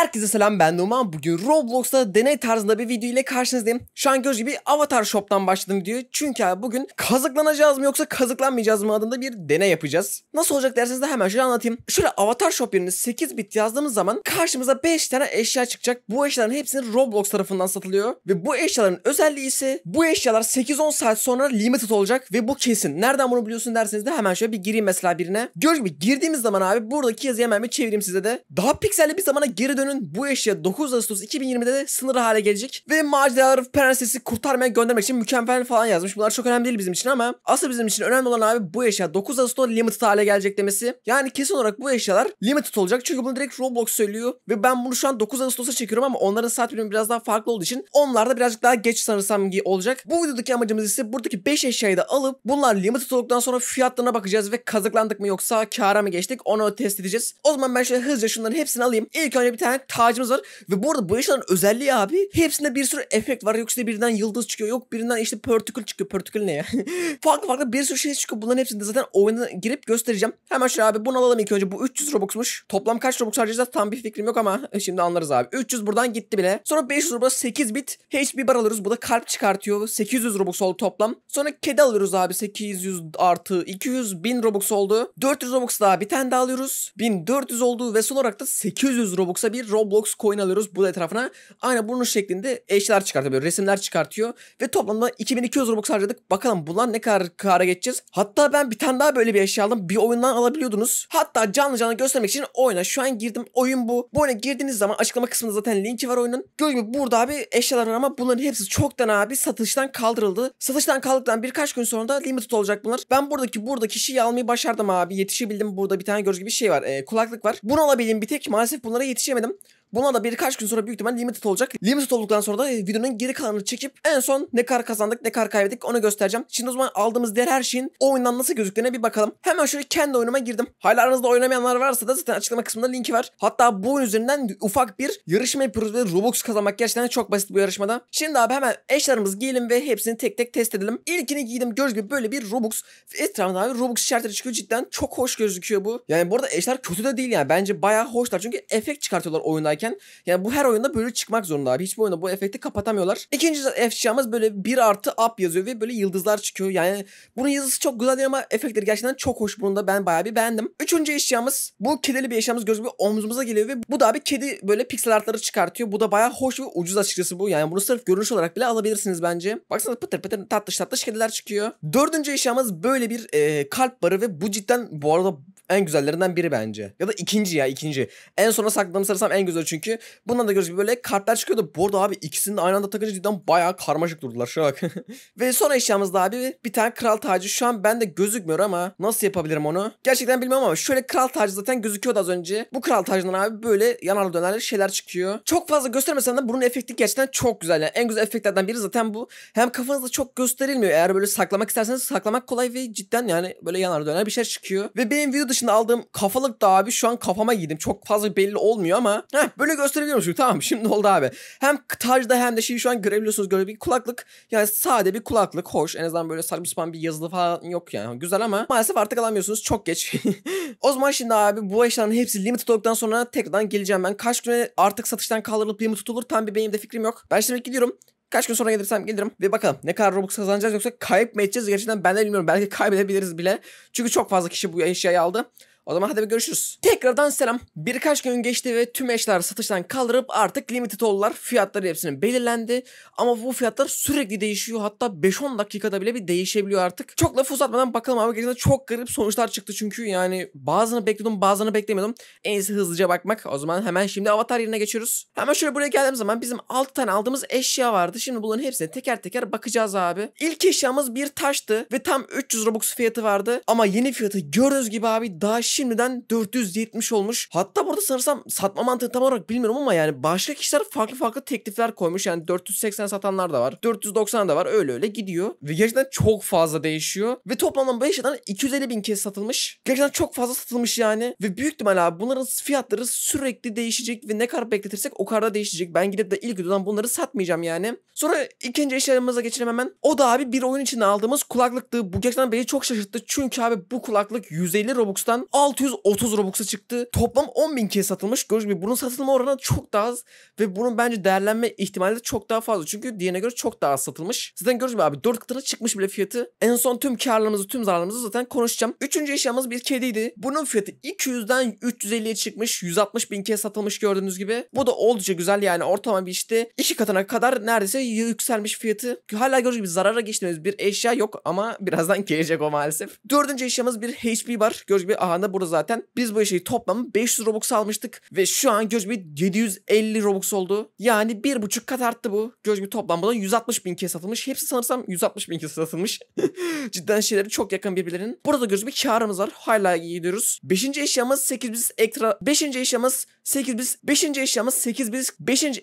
Herkese selam ben Numan. Bugün Roblox'ta deney tarzında bir video ile karşınızdayım. Şu an göz gibi Avatar Shop'tan başladım videoyu. Çünkü bugün kazıklanacağız mı yoksa kazıklanmayacağız mı adında bir deney yapacağız. Nasıl olacak derseniz de hemen şöyle anlatayım. Şöyle Avatar Shop yerine 8 bit yazdığımız zaman karşımıza 5 tane eşya çıkacak. Bu eşyaların hepsini Roblox tarafından satılıyor. Ve bu eşyaların özelliği ise bu eşyalar 8-10 saat sonra limited olacak ve bu kesin. Nereden bunu biliyorsun derseniz de hemen şöyle bir gireyim mesela birine. Gördüğünüz gibi girdiğimiz zaman abi buradaki yazıyı hemen bir çevireyim size de. Daha pikselli bir zamana geri dönün ürün bu eşya 9 Ağustos 2020'de de sınır hale gelecek. Ve maceralar prensesi kurtarmaya göndermek için mükemmel falan yazmış. Bunlar çok önemli değil bizim için ama asıl bizim için önemli olan abi bu eşya 9 Ağustos limited hale gelecek demesi. Yani kesin olarak bu eşyalar limited olacak. Çünkü bunu direkt Roblox söylüyor. Ve ben bunu şu an 9 Ağustos'a çekiyorum ama onların saat birimi biraz daha farklı olduğu için onlar da birazcık daha geç sanırsam olacak. Bu videodaki amacımız ise buradaki 5 eşyayı da alıp bunlar limited olduktan sonra fiyatlarına bakacağız ve kazıklandık mı yoksa kâra mı geçtik onu test edeceğiz. O zaman ben şöyle hızlıca şunların hepsini alayım. İlk önce bir tane olarak tacımız var. Ve bu arada bu eşyaların özelliği abi hepsinde bir sürü efekt var. yoksa birinden yıldız çıkıyor. Yok birinden işte pörtükül çıkıyor. Pörtükül ne ya? farklı farklı bir sürü şey çıkıyor. Bunların hepsini de zaten oyuna girip göstereceğim. Hemen şöyle abi bunu alalım ilk önce. Bu 300 Robux'muş. Toplam kaç Robux harcayacağız tam bir fikrim yok ama şimdi anlarız abi. 300 buradan gitti bile. Sonra 500 Robux 8 bit HP bar alıyoruz. Bu da kalp çıkartıyor. 800 Robux oldu toplam. Sonra kedi alıyoruz abi. 800 artı 200 bin Robux oldu. 400 Robux daha bir tane daha alıyoruz. 1400 oldu ve son olarak da 800 Robux'a bir Roblox coin alıyoruz bunun etrafına. Aynen bunun şeklinde eşyalar çıkartabiliyor, resimler çıkartıyor. Ve toplamda 2200 Robux harcadık. Bakalım bundan ne kadar kara geçeceğiz. Hatta ben bir tane daha böyle bir eşya aldım. Bir oyundan alabiliyordunuz. Hatta canlı canlı göstermek için oyuna şu an girdim. Oyun bu. Bu oyuna girdiğiniz zaman açıklama kısmında zaten linki var oyunun. Gördüğünüz gibi burada abi eşyalar var ama bunların hepsi çoktan abi satıştan kaldırıldı. Satıştan kaldıktan birkaç gün sonra da limited olacak bunlar. Ben buradaki buradaki şeyi almayı başardım abi. Yetişebildim. Burada bir tane gördüğünüz gibi şey var. E, kulaklık var. Bunu alabildim bir tek. Maalesef bunlara yetişemedim. Buna da birkaç gün sonra büyük ihtimal limited olacak. Limited olduktan sonra da e, videonun geri kalanını çekip en son ne kadar kazandık ne kadar kaybettik onu göstereceğim. Şimdi o zaman aldığımız değer her şeyin o oyundan nasıl gözüktüğüne bir bakalım. Hemen şöyle kendi oyunuma girdim. Hala aranızda oynamayanlar varsa da zaten açıklama kısmında linki var. Hatta bu oyun üzerinden ufak bir yarışma yapıyoruz ve Robux kazanmak gerçekten çok basit bu yarışmada. Şimdi abi hemen eşyalarımızı giyelim ve hepsini tek tek test edelim. İlkini giydim gördüğünüz gibi böyle bir Robux. Etrafında abi Robux işaretleri çıkıyor cidden çok hoş gözüküyor bu. Yani bu arada eşler kötü de değil yani bence bayağı hoşlar çünkü efekt çıkartıyorlar oyundaki derken yani bu her oyunda böyle çıkmak zorunda abi. Hiçbir oyunda bu efekti kapatamıyorlar. İkinci eşyamız böyle bir artı up yazıyor ve böyle yıldızlar çıkıyor. Yani bunun yazısı çok güzel değil ama efektleri gerçekten çok hoş. Bunu da ben bayağı bir beğendim. Üçüncü eşyamız bu kedili bir eşyamız göz gibi omzumuza geliyor ve bu da bir kedi böyle piksel artları çıkartıyor. Bu da bayağı hoş ve ucuz açıkçası bu. Yani bunu sırf görünüş olarak bile alabilirsiniz bence. Baksana pıtır pıtır tatlış tatlış kediler çıkıyor. Dördüncü eşyamız böyle bir e, kalp barı ve bu cidden bu arada en güzellerinden biri bence. Ya da ikinci ya ikinci. En sona sakladığımı sanırsam en güzel çünkü. Bundan da gördüğünüz gibi böyle kartlar çıkıyordu. Bu arada abi ikisini de aynı anda takınca cidden bayağı karmaşık durdular şu bak. Ve son eşyamızda abi bir tane kral tacı. Şu an bende gözükmüyor ama nasıl yapabilirim onu? Gerçekten bilmiyorum ama şöyle kral tacı zaten gözüküyordu az önce. Bu kral tacından abi böyle yanarlı dönerli şeyler çıkıyor. Çok fazla göstermesem de bunun efekti gerçekten çok güzel. Yani en güzel efektlerden biri zaten bu. Hem kafanızda çok gösterilmiyor. Eğer böyle saklamak isterseniz saklamak kolay ve cidden yani böyle yanar döner bir şey çıkıyor. Ve benim video dışında aldığım kafalık da abi şu an kafama giydim. Çok fazla belli olmuyor ama heh, Böyle gösterebiliyorum çünkü tamam şimdi oldu abi. Hem tacda hem de şeyi şu an görebiliyorsunuz göre bir kulaklık. Yani sade bir kulaklık hoş. En azından böyle saçma sapan bir yazılı falan yok yani. Güzel ama maalesef artık alamıyorsunuz. Çok geç. o zaman şimdi abi bu eşyaların hepsi limited olduktan sonra tekrardan geleceğim ben. Kaç güne artık satıştan kaldırılıp limit tutulur tam bir benim de fikrim yok. Ben şimdi gidiyorum. Kaç gün sonra gelirsem gelirim ve bakalım ne kadar Robux kazanacağız yoksa kayıp mı edeceğiz gerçekten ben de bilmiyorum. Belki kaybedebiliriz bile. Çünkü çok fazla kişi bu eşyayı aldı. O zaman hadi bir görüşürüz. Tekrardan selam. Birkaç gün geçti ve tüm eşler satıştan kaldırıp artık limited oldular. Fiyatları hepsinin belirlendi. Ama bu fiyatlar sürekli değişiyor. Hatta 5-10 dakikada bile bir değişebiliyor artık. Çok lafı uzatmadan bakalım abi. gerçekten çok garip sonuçlar çıktı. Çünkü yani bazını bekliyordum bazını beklemiyordum. En iyisi hızlıca bakmak. O zaman hemen şimdi avatar yerine geçiyoruz. Hemen şöyle buraya geldiğim zaman bizim 6 tane aldığımız eşya vardı. Şimdi bunların hepsine teker teker bakacağız abi. İlk eşyamız bir taştı ve tam 300 Robux fiyatı vardı. Ama yeni fiyatı gördüğünüz gibi abi daha şimdiden 470 olmuş. Hatta burada sanırsam satma mantığı tam olarak bilmiyorum ama yani başka kişiler farklı farklı teklifler koymuş. Yani 480 satanlar da var. 490 da var. Öyle öyle gidiyor. Ve gerçekten çok fazla değişiyor. Ve toplamda 5 tane 250 bin kez satılmış. Gerçekten çok fazla satılmış yani. Ve büyük ihtimal abi bunların fiyatları sürekli değişecek ve ne kadar bekletirsek o kadar da değişecek. Ben gidip de ilk videodan bunları satmayacağım yani. Sonra ikinci eşyalarımıza geçelim hemen. O da abi bir oyun için aldığımız kulaklıktı. Bu gerçekten beni çok şaşırttı. Çünkü abi bu kulaklık 150 Robux'tan 630 Robux'a çıktı. Toplam 10.000 kez satılmış. Gördüğünüz gibi bunun satılma oranı çok daha az ve bunun bence değerlenme ihtimali de çok daha fazla. Çünkü diğerine göre çok daha az satılmış. Zaten gördüğünüz gibi abi 4 katına çıkmış bile fiyatı. En son tüm karlarımızı tüm zararlarımızı zaten konuşacağım. Üçüncü eşyamız bir kediydi. Bunun fiyatı 200'den 350'ye çıkmış. 160.000 bin kez satılmış gördüğünüz gibi. Bu da oldukça güzel yani ortalama bir işte iki katına kadar neredeyse yükselmiş fiyatı. Hala gördüğünüz gibi zarara geçtiğimiz bir eşya yok ama birazdan gelecek o maalesef. Dördüncü eşyamız bir HP bar. Gördüğünüz gibi ahanda burada zaten biz bu eşeği toplamı 500 Robux almıştık ve şu an Gözbi 750 Robux oldu. Yani bir buçuk kat arttı bu. Gözbi toplamda 160 bin kez satılmış. Hepsi sanırsam 160 bin kez satılmış. Cidden şeyleri çok yakın birbirlerinin. Burada Gözbi karımız var. Hala gidiyoruz. beşinci eşyamız 8 biz ekstra. beşinci eşyamız 8 biz. beşinci eşyamız 8 biz. beşinci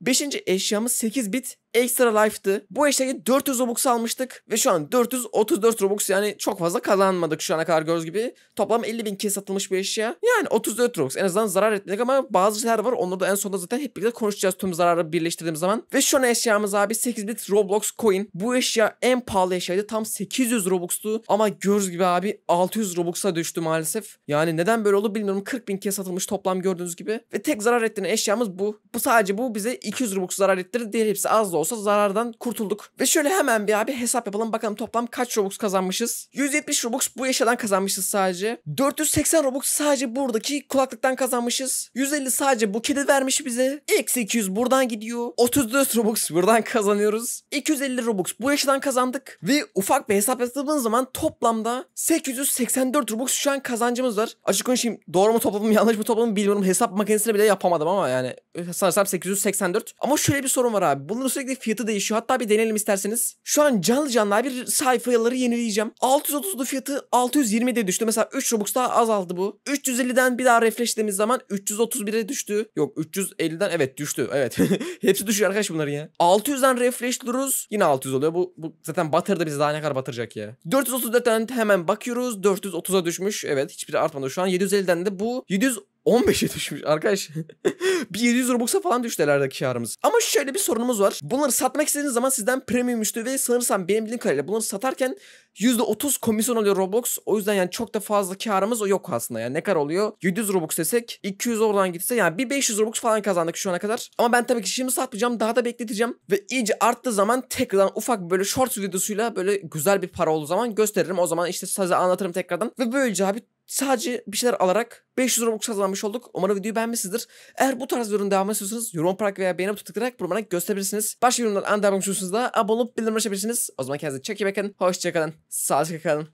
beşinci eşyamız 8 bit Extra Life'dı. Bu eşeğe 400 Robux almıştık ve şu an 434 Robux yani çok fazla kazanmadık şu ana kadar gördüğünüz gibi. Toplam 50 bin kez satılmış bu eşya. Yani 34 Robux en azından zarar etmedik ama bazı şeyler var. Onları da en sonunda zaten hep birlikte konuşacağız tüm zararı birleştirdiğim zaman. Ve şu an eşyamız abi 8 bit Roblox coin. Bu eşya en pahalı eşyaydı. Tam 800 Robux'tu ama gördüğünüz gibi abi 600 Robux'a düştü maalesef. Yani neden böyle oldu bilmiyorum. 40 bin kez satılmış toplam gördüğünüz gibi. Ve tek zarar ettiğin eşyamız bu. Bu sadece bu bize 200 Robux zarar ettirdi. Diğer hepsi az da olsa zarardan kurtulduk. Ve şöyle hemen bir abi hesap yapalım bakalım toplam kaç Robux kazanmışız. 170 Robux bu yaşadan kazanmışız sadece. 480 Robux sadece buradaki kulaklıktan kazanmışız. 150 sadece bu kedi vermiş bize. Eksi 200 buradan gidiyor. 34 Robux buradan kazanıyoruz. 250 Robux bu yaşadan kazandık. Ve ufak bir hesap yaptığımız zaman toplamda 884 Robux şu an kazancımız var. Açık konuşayım doğru mu topladım yanlış mı topladım bilmiyorum. Hesap makinesine bile yapamadım ama yani e, sanırsam 884. Ama şöyle bir sorun var abi. bunun sürekli sürekli fiyatı değişiyor. Hatta bir deneyelim isterseniz. Şu an canlı canlı bir sayfaları yenileyeceğim. 630'lu fiyatı 620'de düştü. Mesela 3 Robux daha azaldı bu. 350'den bir daha refreshtiğimiz zaman 331'e düştü. Yok 350'den evet düştü. Evet. Hepsi düşüyor arkadaş bunların ya. 600'den refreshliyoruz. Yine 600 oluyor. Bu, bu zaten batırdı biz daha ne kadar batıracak ya. 434'ten hemen bakıyoruz. 430'a düşmüş. Evet hiçbiri artmadı. Şu an 750'den de bu. 700 15'e düşmüş arkadaş. bir 700 Robux'a falan düştü herhalde karımız. Ama şöyle bir sorunumuz var. Bunları satmak istediğiniz zaman sizden premium müşteri ve sanırsam benim bildiğim kadarıyla bunları satarken %30 komisyon alıyor robux. O yüzden yani çok da fazla karımız yok aslında. Yani ne kadar oluyor? 700 Robux desek 200 oradan gitse yani bir 500 Robux falan kazandık şu ana kadar. Ama ben tabii ki şimdi satmayacağım. Daha da bekleteceğim. Ve iyice arttığı zaman tekrardan ufak böyle short videosuyla böyle güzel bir para olduğu zaman gösteririm. O zaman işte size anlatırım tekrardan. Ve böylece abi sadece bir şeyler alarak 500 Robux kazanmış olduk. Umarım videoyu beğenmişsinizdir. Eğer bu tarz ürün devam istiyorsanız yorum park veya beğeni butonuna tıklayarak bana gösterebilirsiniz. Başka yorumlar anında yapmak da abone olup bildirim açabilirsiniz. O zaman kendinize çok iyi bakın. Hoşçakalın. Sağlıcakla kalın.